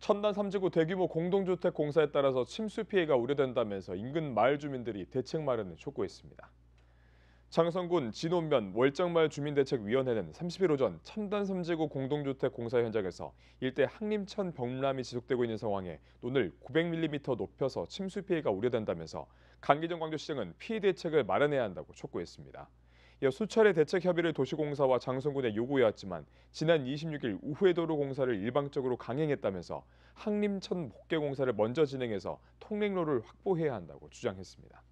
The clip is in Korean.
천단 3지구 대규모 공동주택 공사에 따라서 침수 피해가 우려된다면서 인근 마을 주민들이 대책 마련을 촉구했습니다. 장성군 진원면 월장마을 주민대책위원회는 30일 오전 천단 3지구 공동주택 공사 현장에서 일대 항림천 벽람이 지속되고 있는 상황에 논을 900mm 높여서 침수 피해가 우려된다면서 강기정 광주시장은 피해 대책을 마련해야 한다고 촉구했습니다. 이어 수차례 대책 협의를 도시공사와 장성군에 요구해왔지만 지난 26일 우회도로 공사를 일방적으로 강행했다면서 항림천 복개공사를 먼저 진행해서 통행로를 확보해야 한다고 주장했습니다.